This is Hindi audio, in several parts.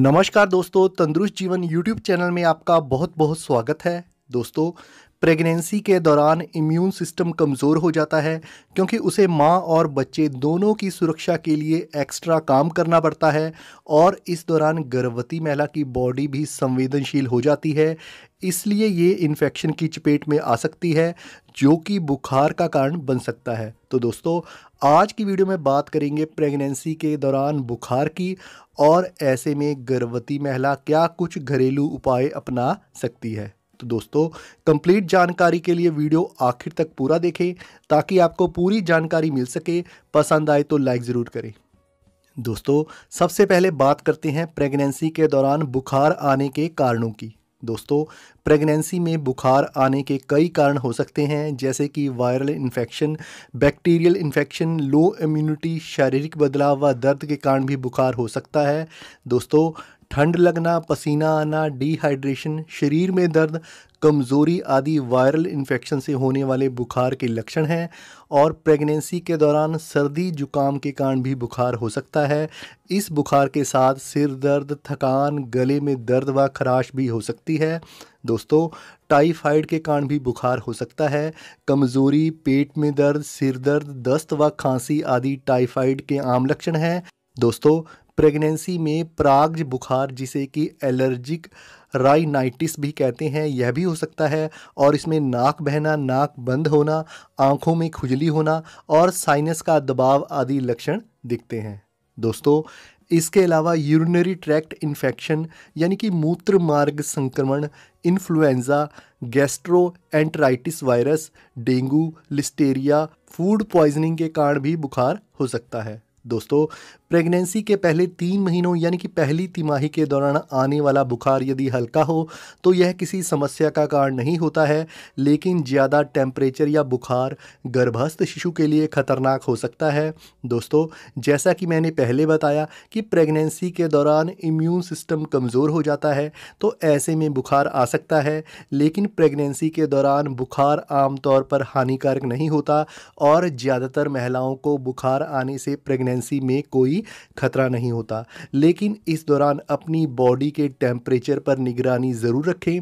नमस्कार दोस्तों तंदुरुस्त जीवन यूट्यूब चैनल में आपका बहुत बहुत स्वागत है दोस्तों प्रेगनेंसी के दौरान इम्यून सिस्टम कमज़ोर हो जाता है क्योंकि उसे माँ और बच्चे दोनों की सुरक्षा के लिए एक्स्ट्रा काम करना पड़ता है और इस दौरान गर्भवती महिला की बॉडी भी संवेदनशील हो जाती है इसलिए ये इन्फेक्शन की चपेट में आ सकती है जो कि बुखार का कारण बन सकता है तो दोस्तों आज की वीडियो में बात करेंगे प्रेगनेंसी के दौरान बुखार की और ऐसे में गर्भवती महिला क्या कुछ घरेलू उपाय अपना सकती है तो दोस्तों कंप्लीट जानकारी के लिए वीडियो आखिर तक पूरा देखें ताकि आपको पूरी जानकारी मिल सके पसंद आए तो लाइक ज़रूर करें दोस्तों सबसे पहले बात करते हैं प्रेगनेंसी के दौरान बुखार आने के कारणों की दोस्तों प्रेगनेंसी में बुखार आने के कई कारण हो सकते हैं जैसे कि viral infection bacterial infection low immunity शारीरिक बदलाव व दर्द के कारण भी बुखार हो सकता है दोस्तों ठंड लगना पसीना आना डिहाइड्रेशन शरीर में दर्द कमज़ोरी आदि वायरल इन्फेक्शन से होने वाले बुखार के लक्षण हैं और प्रेगनेंसी के दौरान सर्दी जुकाम के कारण भी बुखार हो सकता है इस बुखार के साथ सिर दर्द थकान गले में दर्द व खराश भी हो सकती है दोस्तों टाइफाइड के कारण भी बुखार हो सकता है कमज़ोरी पेट में दर्द सिर दर्द दस्त व खांसी आदि टाइफाइड के आम लक्षण हैं दोस्तों प्रेगनेंसी में प्राग्ज बुखार जिसे कि एलर्जिक राइनाइटिस भी कहते हैं यह भी हो सकता है और इसमें नाक बहना नाक बंद होना आँखों में खुजली होना और साइनस का दबाव आदि लक्षण दिखते हैं दोस्तों इसके अलावा यूरिनरी ट्रैक्ट इन्फेक्शन यानी कि मूत्र मार्ग संक्रमण influenza gastroenteritis virus dengue listeria food poisoning के कारण भी बुखार हो सकता है दोस्तों प्रेगनेंसी के पहले तीन महीनों यानी कि पहली तिमाही के दौरान आने वाला बुखार यदि हल्का हो तो यह किसी समस्या का कारण नहीं होता है लेकिन ज़्यादा टेम्परेचर या बुखार गर्भस्थ शिशु के लिए ख़तरनाक हो सकता है दोस्तों जैसा कि मैंने पहले बताया कि प्रेगनेंसी के दौरान इम्यून सिस्टम कमज़ोर हो जाता है तो ऐसे में बुखार आ सकता है लेकिन प्रेगनेंसी के दौरान बुखार आमतौर पर हानिकारक नहीं होता और ज़्यादातर महिलाओं को बुखार आने से प्रेगनेंसी में कोई भी खतरा नहीं होता लेकिन इस दौरान अपनी बॉडी के टेम्परेचर पर निगरानी ज़रूर रखें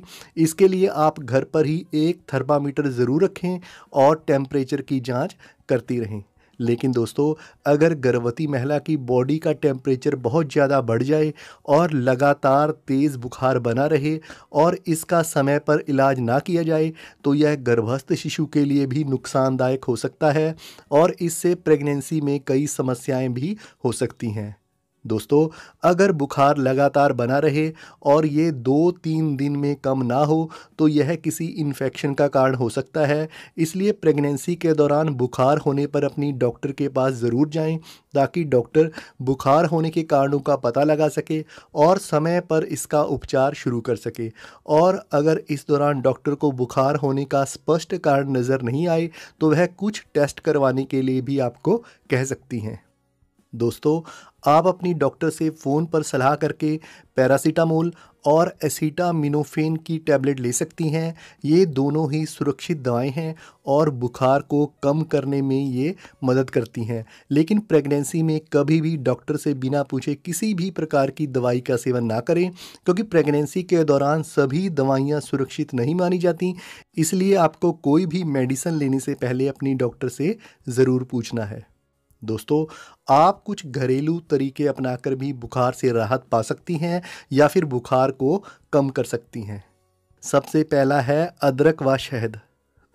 इसके लिए आप घर पर ही एक थर्मामीटर ज़रूर रखें और टेम्परेचर की जाँच करती रहें लेकिन दोस्तों अगर गर्भवती महिला की बॉडी का टेम्परेचर बहुत ज़्यादा बढ़ जाए और लगातार तेज़ बुखार बना रहे और इसका समय पर इलाज ना किया जाए तो यह गर्भस्थ शिशु के लिए भी नुकसानदायक हो सकता है और इससे प्रेगनेंसी में कई समस्याएं भी हो सकती हैं दोस्तों अगर बुखार लगातार बना रहे और ये दो तीन दिन में कम ना हो तो यह किसी इन्फेक्शन का कारण हो सकता है इसलिए प्रेगनेंसी के दौरान बुखार होने पर अपनी डॉक्टर के पास ज़रूर जाएं ताकि डॉक्टर बुखार होने के कारणों का पता लगा सके और समय पर इसका उपचार शुरू कर सके और अगर इस दौरान डॉक्टर को बुखार होने का स्पष्ट कारण नज़र नहीं आए तो वह कुछ टेस्ट करवाने के लिए भी आपको कह सकती हैं दोस्तों आप अपनी डॉक्टर से फ़ोन पर सलाह करके पैरासीटामोल और एसीटामिनोफेन की टैबलेट ले सकती हैं ये दोनों ही सुरक्षित दवाएं हैं और बुखार को कम करने में ये मदद करती हैं लेकिन प्रेगनेंसी में कभी भी डॉक्टर से बिना पूछे किसी भी प्रकार की दवाई का सेवन ना करें क्योंकि प्रेगनेंसी के दौरान सभी दवाइयाँ सुरक्षित नहीं मानी जाती इसलिए आपको कोई भी मेडिसन लेने से पहले अपनी डॉक्टर से ज़रूर पूछना है दोस्तों आप कुछ घरेलू तरीके अपनाकर भी बुखार से राहत पा सकती हैं या फिर बुखार को कम कर सकती हैं सबसे पहला है अदरक व शहद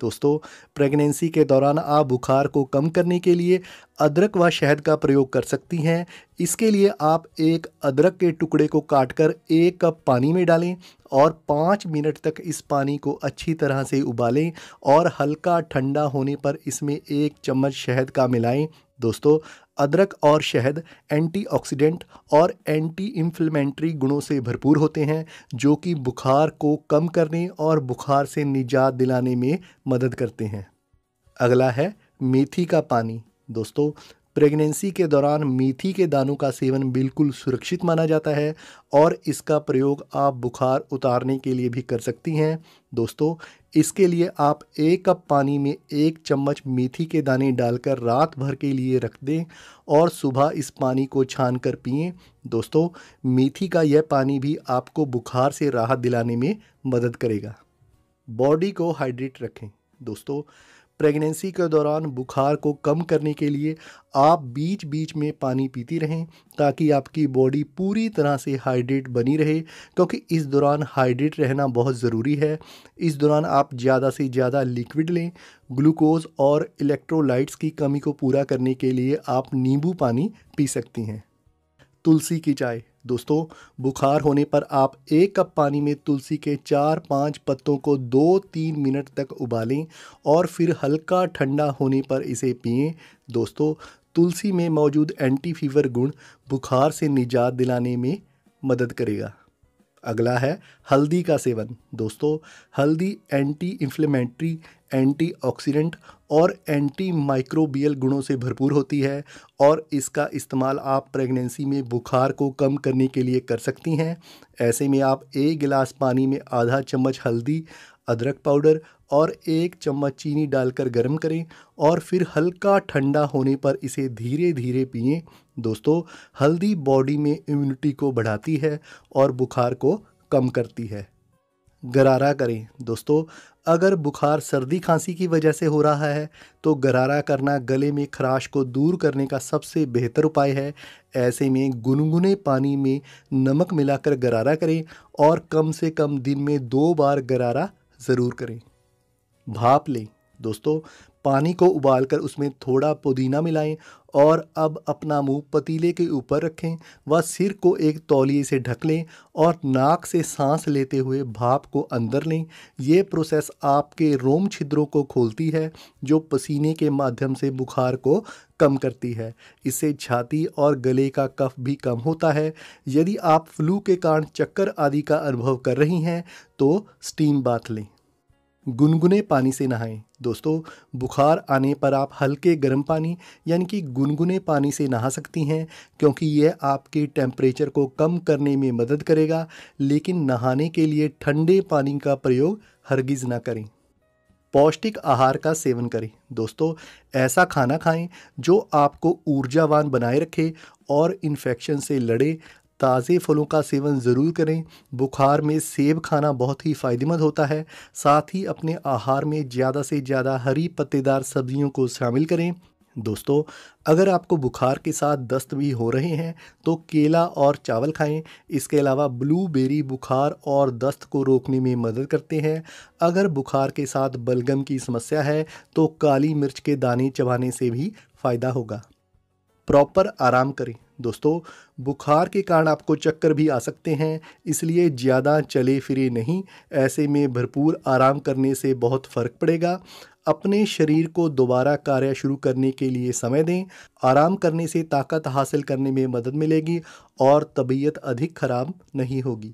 दोस्तों प्रेगनेंसी के दौरान आप बुखार को कम करने के लिए अदरक व शहद का प्रयोग कर सकती हैं इसके लिए आप एक अदरक के टुकड़े को काटकर एक कप पानी में डालें और पाँच मिनट तक इस पानी को अच्छी तरह से उबालें और हल्का ठंडा होने पर इसमें एक चम्मच शहद का मिलाएं दोस्तों अदरक और शहद एंटीऑक्सीडेंट और एंटी इन्फ्लेमेंट्री गुणों से भरपूर होते हैं जो कि बुखार को कम करने और बुखार से निजात दिलाने में मदद करते हैं अगला है मेथी का पानी दोस्तों प्रेगनेंसी के दौरान मेथी के दानों का सेवन बिल्कुल सुरक्षित माना जाता है और इसका प्रयोग आप बुखार उतारने के लिए भी कर सकती हैं दोस्तों इसके लिए आप एक कप पानी में एक चम्मच मेथी के दाने डालकर रात भर के लिए रख दें और सुबह इस पानी को छान कर पिए दोस्तों मेथी का यह पानी भी आपको बुखार से राहत दिलाने में मदद करेगा बॉडी को हाइड्रेट रखें दोस्तों प्रेगनेंसी के दौरान बुखार को कम करने के लिए आप बीच बीच में पानी पीती रहें ताकि आपकी बॉडी पूरी तरह से हाइड्रेट बनी रहे क्योंकि इस दौरान हाइड्रेट रहना बहुत ज़रूरी है इस दौरान आप ज़्यादा से ज़्यादा लिक्विड लें ग्लूकोज और इलेक्ट्रोलाइट्स की कमी को पूरा करने के लिए आप नींबू पानी पी सकती हैं तुलसी की चाय दोस्तों बुखार होने पर आप एक कप पानी में तुलसी के चार पाँच पत्तों को दो तीन मिनट तक उबालें और फिर हल्का ठंडा होने पर इसे पिएं दोस्तों तुलसी में मौजूद एंटी फीवर गुण बुखार से निजात दिलाने में मदद करेगा अगला है हल्दी का सेवन दोस्तों हल्दी एंटी इन्फ्लेमेंट्री एंटीऑक्सीडेंट और एंटी माइक्रोबियल गुणों से भरपूर होती है और इसका इस्तेमाल आप प्रेगनेंसी में बुखार को कम करने के लिए कर सकती हैं ऐसे में आप एक गिलास पानी में आधा चम्मच हल्दी अदरक पाउडर और एक चम्मच चीनी डालकर गर्म करें और फिर हल्का ठंडा होने पर इसे धीरे धीरे पिए दोस्तों हल्दी बॉडी में इम्यूनिटी को बढ़ाती है और बुखार को कम करती है गरारा करें दोस्तों अगर बुखार सर्दी खांसी की वजह से हो रहा है तो गरारा करना गले में खराश को दूर करने का सबसे बेहतर उपाय है ऐसे में गुनगुने पानी में नमक मिलाकर गरारा करें और कम से कम दिन में दो बार गरारा ज़रूर करें भाप लें दोस्तों पानी को उबालकर उसमें थोड़ा पुदीना मिलाएं और अब अपना मुंह पतीले के ऊपर रखें व सिर को एक तौलिए से ढक लें और नाक से सांस लेते हुए भाप को अंदर लें यह प्रोसेस आपके रोम छिद्रों को खोलती है जो पसीने के माध्यम से बुखार को कम करती है इससे छाती और गले का कफ भी कम होता है यदि आप फ्लू के कारण चक्कर आदि का अनुभव कर रही हैं तो स्टीम बाथ लें गुनगुने पानी से नहाएं दोस्तों बुखार आने पर आप हल्के गर्म पानी यानी कि गुनगुने पानी से नहा सकती हैं क्योंकि यह आपके टेम्परेचर को कम करने में मदद करेगा लेकिन नहाने के लिए ठंडे पानी का प्रयोग हरगिज़ ना करें पौष्टिक आहार का सेवन करें दोस्तों ऐसा खाना खाएं जो आपको ऊर्जावान बनाए रखे और इन्फेक्शन से लड़े ताज़े फलों का सेवन ज़रूर करें बुखार में सेब खाना बहुत ही फ़ायदेमंद होता है साथ ही अपने आहार में ज़्यादा से ज़्यादा हरी पत्तेदार सब्जियों को शामिल करें दोस्तों अगर आपको बुखार के साथ दस्त भी हो रहे हैं तो केला और चावल खाएं इसके अलावा ब्लूबेरी बुखार और दस्त को रोकने में मदद करते हैं अगर बुखार के साथ बलगम की समस्या है तो काली मिर्च के दाने चबाने से भी फ़ायदा होगा प्रॉपर आराम करें दोस्तों बुखार के कारण आपको चक्कर भी आ सकते हैं इसलिए ज़्यादा चले फिरे नहीं ऐसे में भरपूर आराम करने से बहुत फ़र्क पड़ेगा अपने शरीर को दोबारा कार्य शुरू करने के लिए समय दें आराम करने से ताकत हासिल करने में मदद मिलेगी और तबीयत अधिक ख़राब नहीं होगी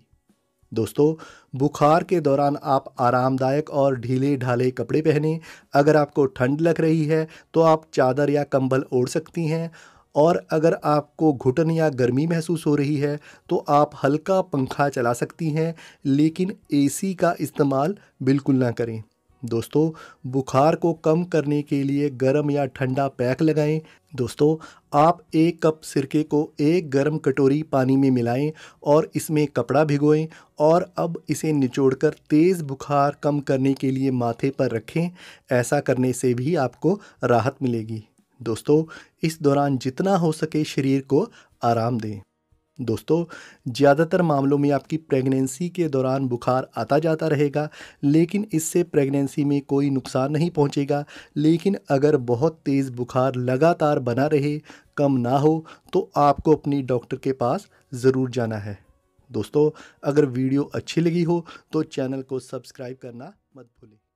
दोस्तों बुखार के दौरान आप आरामदायक और ढीले ढाले कपड़े पहनें अगर आपको ठंड लग रही है तो आप चादर या कंबल ओढ़ सकती हैं और अगर आपको घुटन या गर्मी महसूस हो रही है तो आप हल्का पंखा चला सकती हैं लेकिन एसी का इस्तेमाल बिल्कुल ना करें दोस्तों बुखार को कम करने के लिए गर्म या ठंडा पैक लगाएं दोस्तों आप एक कप सिरके को एक गर्म कटोरी पानी में मिलाएं और इसमें कपड़ा भिगोएं और अब इसे निचोड़कर तेज़ बुखार कम करने के लिए माथे पर रखें ऐसा करने से भी आपको राहत मिलेगी दोस्तों इस दौरान जितना हो सके शरीर को आराम दें दोस्तों ज़्यादातर मामलों में आपकी प्रेगनेंसी के दौरान बुखार आता जाता रहेगा लेकिन इससे प्रेगनेंसी में कोई नुकसान नहीं पहुंचेगा लेकिन अगर बहुत तेज़ बुखार लगातार बना रहे कम ना हो तो आपको अपनी डॉक्टर के पास ज़रूर जाना है दोस्तों अगर वीडियो अच्छी लगी हो तो चैनल को सब्सक्राइब करना मत भूलें